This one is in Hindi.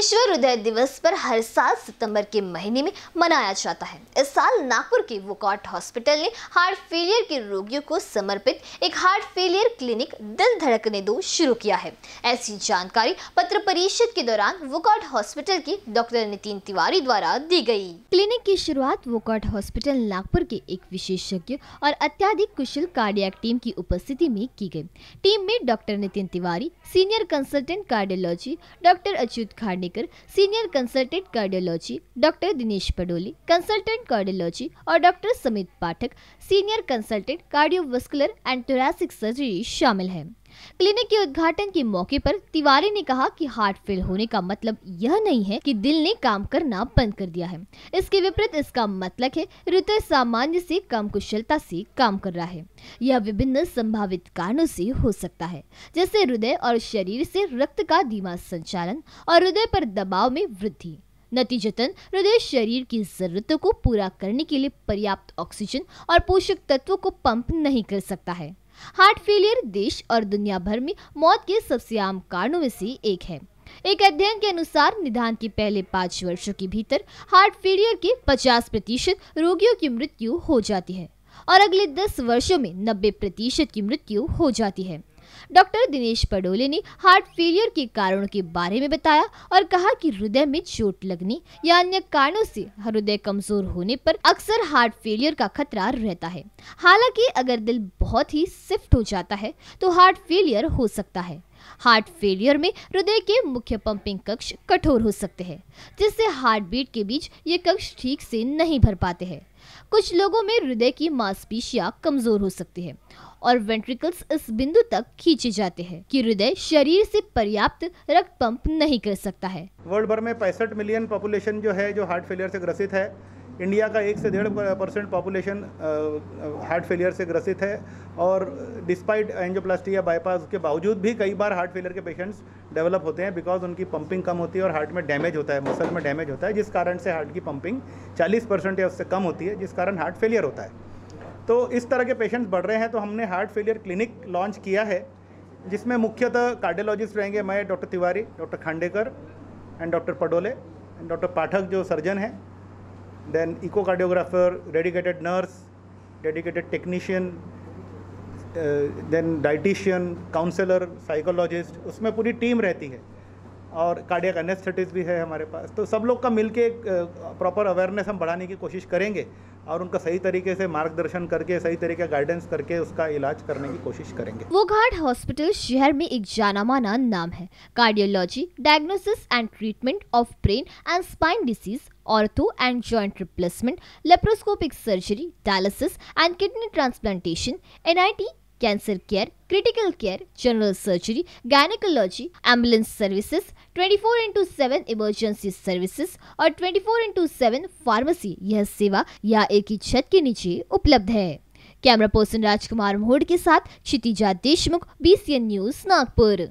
विश्व हृदय दिवस पर हर साल सितंबर के महीने में मनाया जाता है इस साल नागपुर के वोकॉट हॉस्पिटल ने हार्ट फेलियर के रोगियों को समर्पित एक हार्ट फेलियर क्लिनिक दिल धड़कने दो शुरू किया है ऐसी जानकारी पत्र परिषद के दौरान वोकॉट हॉस्पिटल के डॉक्टर नितिन तिवारी द्वारा दी गई क्लिनिक की शुरुआत वोकॉट हॉस्पिटल नागपुर के एक विशेषज्ञ और अत्याधिक कुशल कार्डियक टीम की उपस्थिति में की गयी टीम में doctor Nitin Tiwari senior consultant cardiology doctor Achyut Khade लेकर senior consultant cardiology doctor Dinesh Padoli consultant cardiology और doctor Samit Pathak senior consultant cardiovascular and thoracic surgery शामिल हैं क्लिनिक के उद्घाटन के मौके पर तिवारी ने कहा कि हार्ट फेल होने का मतलब यह नहीं है कि दिल ने काम करना बंद कर दिया है इसके विपरीत इसका मतलब है हृदय सामान्य से कम कुशलता से काम कर रहा है यह विभिन्न संभावित कारणों से हो सकता है जैसे हृदय और शरीर से रक्त का धीमा संचालन और हृदय पर दबाव में वृद्धि नतीजतन हृदय शरीर की जरूरतों को पूरा करने के लिए पर्याप्त ऑक्सीजन और पोषक तत्वों को पंप नहीं कर सकता है हार्ट फेलियर देश और दुनिया भर में मौत के सबसे आम कारणों में से एक है एक अध्ययन के अनुसार निदान के पहले पाँच वर्षों के भीतर हार्ट फेलियर के 50 प्रतिशत रोगियों की मृत्यु हो जाती है और अगले 10 वर्षों में 90 प्रतिशत की मृत्यु हो जाती है डॉक्टर दिनेश पडोले ने हार्ट फेलियर के कारणों के बारे में बताया और कहा कि हृदय में चोट लगने या अन्य कारणों से हृदय कमजोर होने पर अक्सर हार्ट फेलियर का खतरा रहता है हालांकि अगर दिल बहुत ही सिफ्ट हो जाता है तो हार्ट फेलियर हो सकता है हार्ट फेलियर में हृदय के मुख्य पंपिंग कक्ष कठोर हो सकते हैं जिससे हार्ट बीट के बीच ये कक्ष ठीक से नहीं भर पाते हैं कुछ लोगों में हृदय की मांसपेशियां कमजोर हो सकती है और वेंट्रिकल्स इस बिंदु तक खींचे जाते हैं कि हृदय शरीर से पर्याप्त रक्त पंप नहीं कर सकता है वर्ल्ड भर में पैंसठ मिलियन पॉपुलेशन जो है जो हार्ट फेलियर से ग्रसित है इंडिया का एक से डेढ़ परसेंट पॉपुलेशन हार्ट फेलियर से ग्रसित है और डिस्पाइट एंजोप्लास्टी या बाईपास के बावजूद भी कई बार हार्ट फेलियर के पेशेंट्स डेवलप होते हैं बिकॉज उनकी पंपिंग कम होती है और हार्ट में डैमेज होता है मसल में डैमेज होता है जिस कारण से हार्ट की पंपिंग 40 परसेंट या उससे कम होती है जिस कारण हार्ट फेलियर होता है तो इस तरह के पेशेंट्स बढ़ रहे हैं तो हमने हार्ट फेलियर क्लिनिक लॉन्च किया है जिसमें मुख्यतः कार्डियोलॉजिस्ट रहेंगे मैं doctor Tiwari doctor Khandekar and doctor Padole and doctor Pathak जो सर्जन हैं then echocardiographer dedicated nurse dedicated technician then dietitian counsellor psychologist उसमें पूरी टीम रहती है और कार्डियक एनेस्थेटिस भी है हमारे पास तो सब लोग का मिलके एक प्रॉपर अवेयरनेस हम बढ़ाने की कोशिश करेंगे और उनका सही तरीके से मार्गदर्शन करके सही तरीके गाइडेंस करके उसका इलाज करने की कोशिश करेंगे वो घाट हॉस्पिटल शहर में एक जाना माना नाम है cardiology diagnosis and treatment of brain and spine disease ortho and joint replacement laparoscopic surgery dialysis and kidney transplantation एनआईटी cancer care critical care general surgery gynaecology ambulance services 24 into seven emergency services और 24 इंटू सेवन फार्मेसी यह सेवा यहाँ एक ही छत के नीचे उपलब्ध है कैमरा पर्सन राजकुमार मोहड़ के साथ क्षितिजा देशमुख बीसीएन न्यूज नागपुर